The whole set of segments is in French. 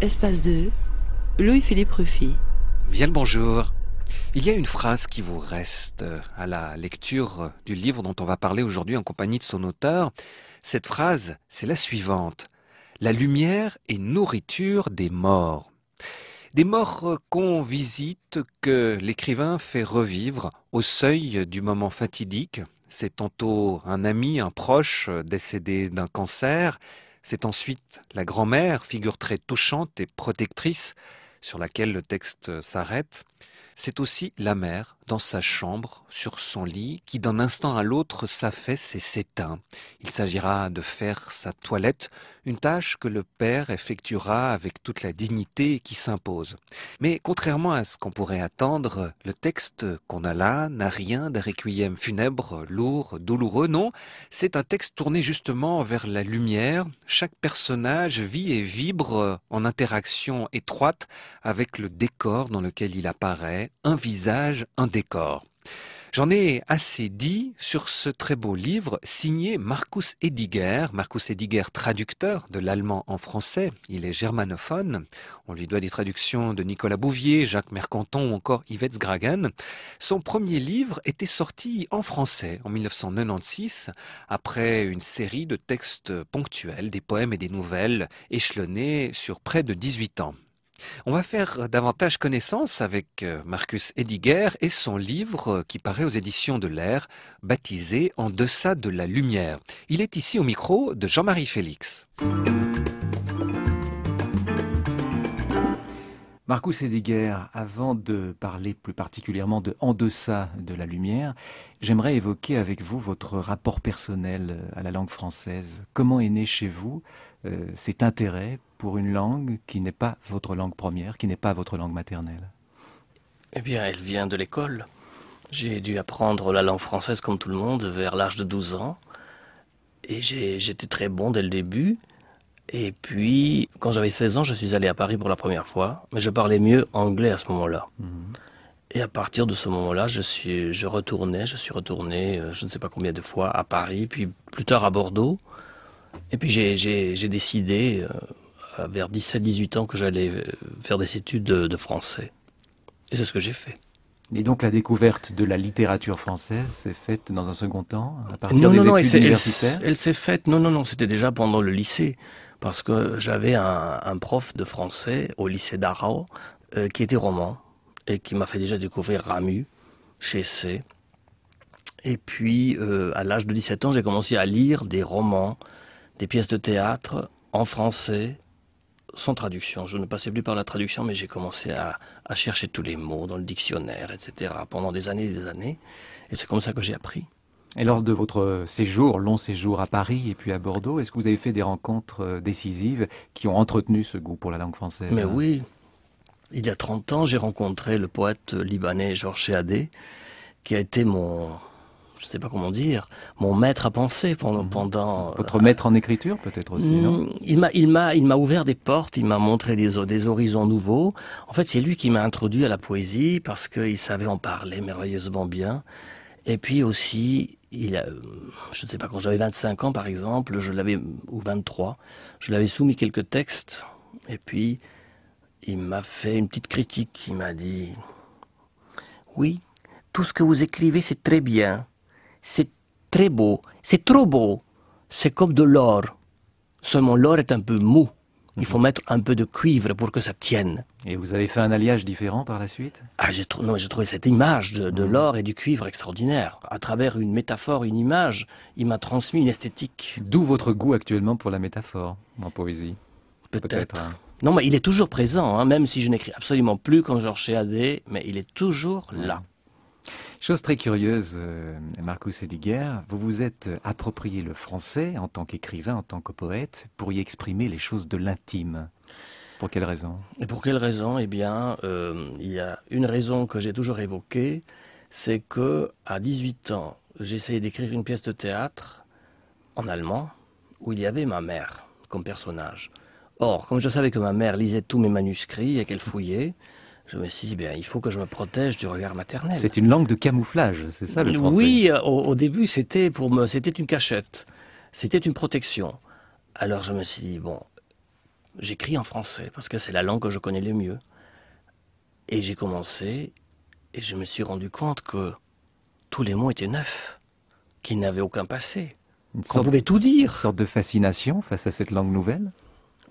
Espace 2, Louis-Philippe Ruffy. Bien le bonjour. Il y a une phrase qui vous reste euh, à la lecture euh, du livre dont on va parler aujourd'hui en compagnie de son auteur. Cette phrase, c'est la suivante. La lumière est nourriture des morts. Des morts qu'on visite, que l'écrivain fait revivre au seuil du moment fatidique. C'est tantôt un ami, un proche décédé d'un cancer. C'est ensuite la grand-mère, figure très touchante et protectrice, sur laquelle le texte s'arrête c'est aussi la mère, dans sa chambre, sur son lit, qui d'un instant à l'autre s'affaisse et s'éteint. Il s'agira de faire sa toilette, une tâche que le père effectuera avec toute la dignité qui s'impose. Mais contrairement à ce qu'on pourrait attendre, le texte qu'on a là n'a rien d'un requiem funèbre, lourd, douloureux, non, c'est un texte tourné justement vers la lumière. Chaque personnage vit et vibre en interaction étroite avec le décor dans lequel il apparaît un visage, un décor. J'en ai assez dit sur ce très beau livre signé Marcus Ediger. Marcus Ediger, traducteur de l'allemand en français. Il est germanophone. On lui doit des traductions de Nicolas Bouvier, Jacques Mercanton ou encore Yvette Gragan. Son premier livre était sorti en français en 1996 après une série de textes ponctuels, des poèmes et des nouvelles échelonnés sur près de 18 ans. On va faire davantage connaissance avec euh, Marcus Ediger et son livre euh, qui paraît aux éditions de l'Air, baptisé En deçà de la lumière. Il est ici au micro de Jean-Marie Félix. Marcus Ediger, avant de parler plus particulièrement de En deçà de la lumière, j'aimerais évoquer avec vous votre rapport personnel euh, à la langue française. Comment est né chez vous cet intérêt pour une langue qui n'est pas votre langue première, qui n'est pas votre langue maternelle Eh bien, elle vient de l'école. J'ai dû apprendre la langue française comme tout le monde vers l'âge de 12 ans. Et j'étais très bon dès le début. Et puis, quand j'avais 16 ans, je suis allé à Paris pour la première fois. Mais je parlais mieux anglais à ce moment-là. Mhm. Et à partir de ce moment-là, je, suis, je retournais, je suis retourné, euh, je ne sais pas combien de fois, à Paris, puis plus tard à Bordeaux. Et puis j'ai décidé, euh, vers 17-18 ans que j'allais euh, faire des études de, français. Et c'est ce que j'ai fait. Et donc la découverte de la littérature française s'est faite dans un second temps, à partir non, non, non, Elle s'est faite, non, non, non, c'était déjà pendant le lycée, parce que j'avais un, prof de français au lycée d'Arao, euh, qui était roman, et qui m'a fait déjà découvrir Ramu, chez Et puis, euh, à l'âge de 17 ans, j'ai commencé à lire des romans, des pièces de théâtre en français, sans traduction. Je ne passais plus par la traduction, mais j'ai commencé à, chercher tous les mots dans le dictionnaire, etc., pendant des années et des années. Et c'est comme ça que j'ai appris. Et lors de votre séjour, long séjour à Paris et puis à Bordeaux, est-ce que vous avez fait des rencontres euh, décisives qui ont entretenu ce goût pour la langue française Mais hein oui. Il y a 30 ans, j'ai rencontré le poète libanais Georges Sheadé, qui a été mon, je sais pas comment dire, mon maître à penser pendant. Mhm. pendant Votre euh, maître en écriture peut-être aussi, non mm, Il m'a, il m'a, il m'a ouvert des portes, il m'a montré des, des horizons nouveaux. En fait, c'est lui qui m'a introduit à la poésie parce qu'il savait en parler merveilleusement bien. Et puis aussi, il a, euh, je ne sais pas, quand j'avais 25 ans par exemple, je l'avais, ou 23, je l'avais soumis quelques textes. Et puis, il m'a fait une petite critique. Il m'a dit Oui, tout ce que vous écrivez, c'est très bien c'est très beau, c'est trop beau, c'est comme de l'or. Seulement l'or est un peu mou. Il faut mhm. mettre un peu de cuivre pour que ça tienne. Et vous avez fait un alliage différent par la suite ah, j'ai, trouvé cette image de, mhm. l'or et du cuivre extraordinaire. À travers une métaphore, une image, il m'a transmis une esthétique. D'où votre goût actuellement pour la métaphore en poésie Peut-être. Hein. Non, mais il est toujours présent, hein, même si je n'écris absolument plus quand comme Georges AD. mais il est toujours là. Chose très curieuse, euh, Marcus Ediger, vous vous êtes approprié le français en tant qu'écrivain, en tant que poète, pour y exprimer les choses de l'intime. Pour quelle raison Et Pour quelle raison Eh bien, euh, il y a une raison que j'ai toujours évoquée, c'est que à 18 ans, j'essayais d'écrire une pièce de théâtre en allemand où il y avait ma mère comme personnage. Or, comme je savais que ma mère lisait tous mes manuscrits et qu'elle fouillait, je me suis dit, bien, il faut que je me protège du regard maternel. C'est une langue de camouflage, c'est ça le français Oui, au, début, c'était pour me, c'était une cachette, c'était une protection. Alors je me suis dit, bon, j'écris en français parce que c'est la langue que je connais le mieux. Et j'ai commencé et je me suis rendu compte que tous les mots étaient neufs, qu'ils n'avaient aucun passé, qu'on pouvait tout dire. Une sorte de fascination face à cette langue nouvelle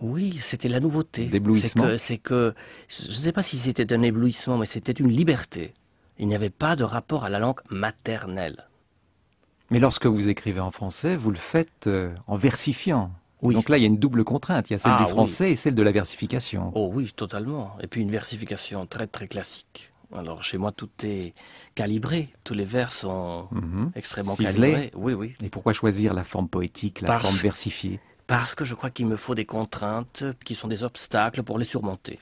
oui, c'était la nouveauté. D'éblouissement. C'est que, je ne sais pas si c'était un éblouissement, mais c'était une liberté. Il n'y avait pas de rapport à la langue maternelle. Mais lorsque vous écrivez en français, vous le faites euh, en versifiant. Oui. Donc là, il y a une double contrainte. Il y a celle ah du français et celle de la versification. Oh oui, totalement. Et puis une versification très très classique. Alors chez moi, tout est calibré. Tous les vers sont mhm. extrêmement calibrés. Oui, oui. Et pourquoi choisir la forme poétique, la forme versifiée parce que je crois qu'il me faut des contraintes qui sont des obstacles pour les surmonter.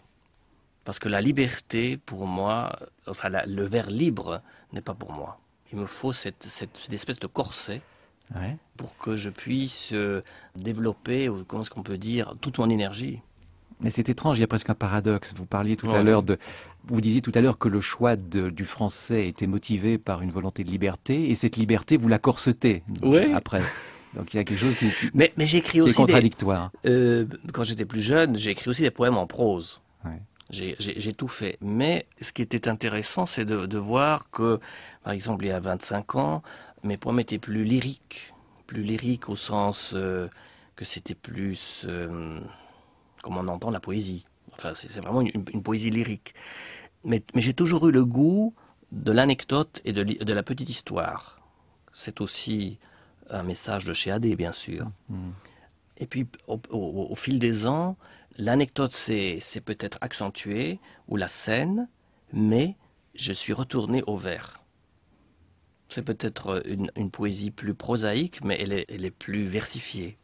Parce que la liberté, pour moi, enfin le verre libre n'est pas pour moi. Il me faut cette, espèce de corset pour que je puisse euh, développer, comment est-ce qu'on peut dire, toute mon énergie. Mais c'est étrange, il y a presque un paradoxe. Vous parliez tout à l'heure de, vous disiez tout à l'heure que le choix du français était motivé par une volonté de liberté, et cette liberté, vous la corsetez après. Donc il y a quelque chose qui, mais, j'écris aussi est contradictoire. Euh, quand j'étais plus jeune, j'ai écrit aussi des poèmes en prose. J'ai tout fait. Mais ce qui était intéressant, c'est de, de, voir que, par exemple, il y a 25 ans, mes poèmes étaient plus lyriques. Plus lyriques au sens euh, que c'était plus, Comment euh, comme on entend, la poésie. Enfin, c'est vraiment une, une, poésie lyrique. Mais, mais j'ai toujours eu le goût de l'anecdote et de, de, la petite histoire. C'est aussi un message de chez AD, bien sûr. Mm, mm. Et puis, au, fil des ans, l'anecdote s'est peut-être accentuée, ou la scène, mais je suis retourné au vers. C'est peut-être une, poésie plus prosaïque, mais elle est, plus versifiée.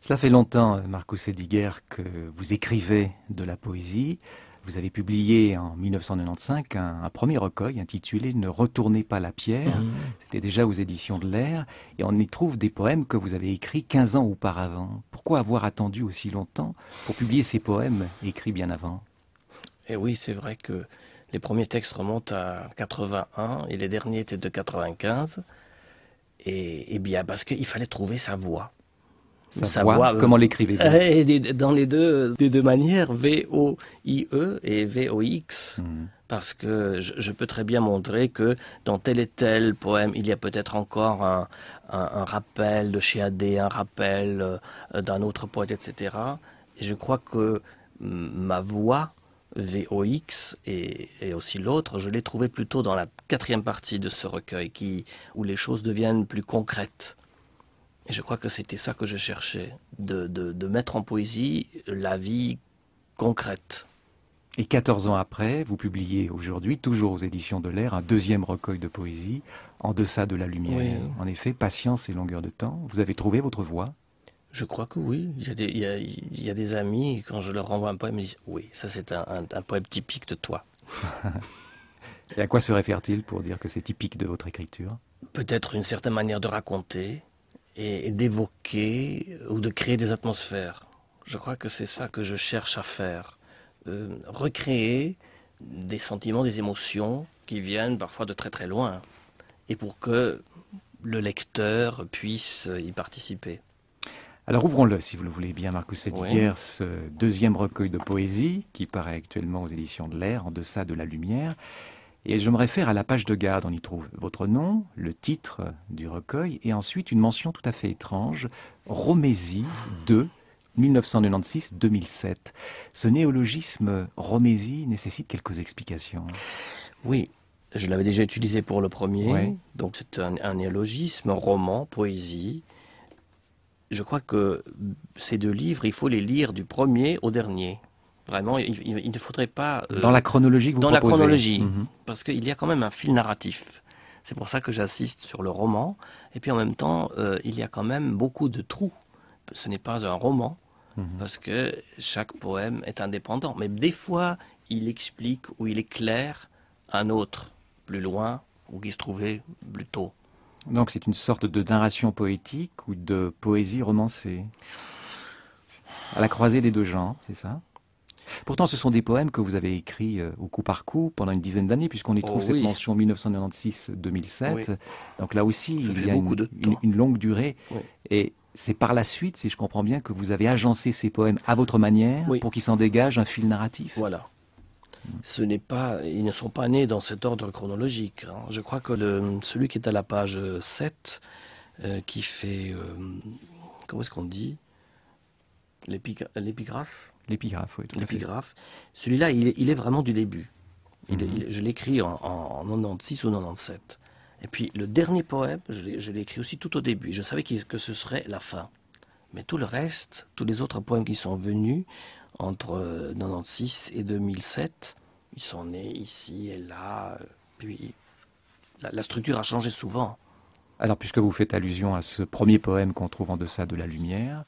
Cela fait longtemps, Marcus Ediger, que vous écrivez de la poésie. Vous avez publié en 1995 un, premier recueil intitulé Ne retournez pas la pierre. Mmh. C'était déjà aux éditions de l'air. Et on y trouve des poèmes que vous avez écrits 15 ans auparavant. Pourquoi avoir attendu aussi longtemps pour publier ces poèmes écrits bien avant Eh oui, c'est vrai que les premiers textes remontent à 81 et les derniers étaient de 95. Et, et bien, parce qu'il fallait trouver sa voix. Euh, comment l'écrivez-vous Dans les deux, des deux manières, v o e et v x hmm. Parce que je, peux très bien montrer que dans tel et tel poème, il y a peut-être encore un, rappel de Adé, un rappel euh, d'un autre poète, etc. Et je crois que ma voix, VOX et, et aussi l'autre, je l'ai trouvé plutôt dans la quatrième partie de ce recueil, qui, où les choses deviennent plus concrètes je crois que c'était ça que je cherchais, de, mettre en poésie la vie concrète. Et 14 ans après, vous publiez aujourd'hui, toujours aux éditions de l'air, un deuxième recueil de poésie, En deçà de la lumière. En effet, patience et longueur de temps, vous avez trouvé votre voie je crois que oui. Il y, a des, amis, quand je leur renvoie un poème, ils me disent Oui, ça c'est un, un, poème typique de toi. et à quoi se réfère-t-il pour dire que c'est typique de votre écriture Peut-être une certaine manière de raconter, et d'évoquer euh, ou de créer des atmosphères. Je crois que c'est ça que je cherche à faire. Euh, recréer des sentiments, des émotions qui viennent parfois de très très loin et pour que le lecteur puisse y participer. Alors ouvrons-le, si vous le voulez bien, Marcus Ediger, ce deuxième recueil de poésie qui paraît actuellement aux éditions de l'air, en deçà de la lumière. Et je me réfère à la page de garde, on y trouve votre nom, le titre du recueil, et ensuite une mention tout à fait étrange, Romésie 2, 1996-2007. Ce néologisme Romésie nécessite quelques explications. Oui, je l'avais déjà utilisé pour le premier, donc c'est un, un, néologisme, roman, poésie. Je crois que ces deux livres, il faut les lire du premier au dernier. Vraiment, il, ne faudrait pas... Euh, dans la chronologie que vous Dans la chronologie, mhm. parce qu'il y a quand même un fil narratif. C'est pour ça que j'insiste sur le roman. Et puis en même temps, euh, il y a quand même beaucoup de trous. Ce n'est pas un roman, mhm. parce que chaque poème est indépendant. Mais des fois, il explique ou il éclaire un autre, plus loin, ou qui se trouvait plus tôt. Donc c'est une sorte de narration poétique ou de poésie romancée à la croisée des deux genres, c'est ça Pourtant, ce sont des poèmes que vous avez écrits euh, au coup par coup pendant une dizaine d'années, puisqu'on y trouve oh cette mention 1996-2007. Donc là aussi, il y a une, une, longue durée. Et c'est par la suite, si je comprends bien, que vous avez agencé ces poèmes à votre manière pour qu'ils s'en dégage un fil narratif. Voilà. Hmm. Ce n'est pas, ils ne sont pas nés dans cet ordre chronologique. Hein. Je crois que celui qui est à la page 7, euh, qui fait, euh, comment est-ce qu'on dit, l'épigraphe L'épigraphe, oui. L'épigraphe. Celui-là, il, est vraiment du début. Mhm. je l'écris en, en, 96 ou 97. Et puis le dernier poème, je l'ai écrit aussi tout au début. Je savais que ce serait la fin. Mais tout le reste, tous les autres poèmes qui sont venus entre 96 euh, et 2007, ils sont nés ici et là. Euh, puis la, la structure a changé souvent. Alors, puisque vous faites allusion à ce premier poème qu'on trouve en deçà de la lumière,